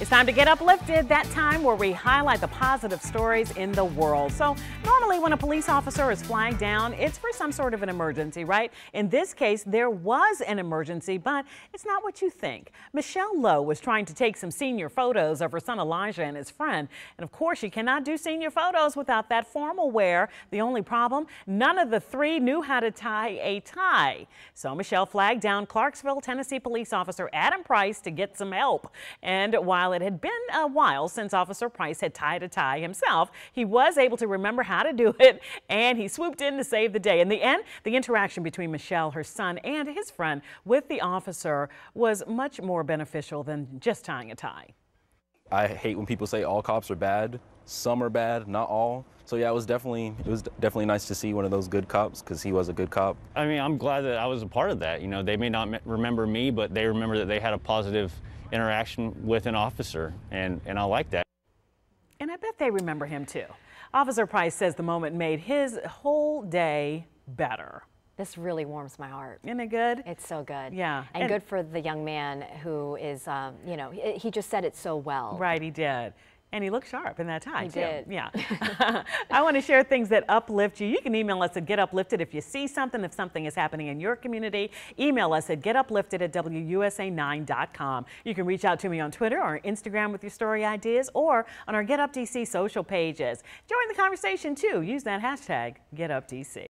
It's time to get uplifted, that time where we highlight the positive stories in the world. So, normally when a police officer is flying down, it's for some sort of an emergency, right? In this case, there was an emergency, but it's not what you think. Michelle Lowe was trying to take some senior photos of her son Elijah and his friend. And of course, she cannot do senior photos without that formal wear. The only problem, none of the three knew how to tie a tie. So, Michelle flagged down Clarksville, Tennessee police officer Adam Price to get some help. And while while it had been a while since Officer Price had tied a tie himself, he was able to remember how to do it and he swooped in to save the day. In the end, the interaction between Michelle, her son, and his friend with the officer was much more beneficial than just tying a tie. I hate when people say all cops are bad. Some are bad, not all. So yeah, it was definitely it was definitely nice to see one of those good cops because he was a good cop. I mean, I'm glad that I was a part of that. You know, they may not remember me, but they remember that they had a positive interaction with an officer, and and I like that. And I bet they remember him too. Officer Price says the moment made his whole day better. This really warms my heart. Isn't it good? It's so good. Yeah. And, and good for the young man who is, um, you know, he just said it so well. Right, he did. And he looked sharp in that tie, he too. Did. Yeah. I want to share things that uplift you. You can email us at Get Uplifted if you see something, if something is happening in your community. Email us at getuplifted at WUSA9.com. You can reach out to me on Twitter or Instagram with your story ideas or on our Get Up DC social pages. Join the conversation, too. Use that hashtag, Get Up DC.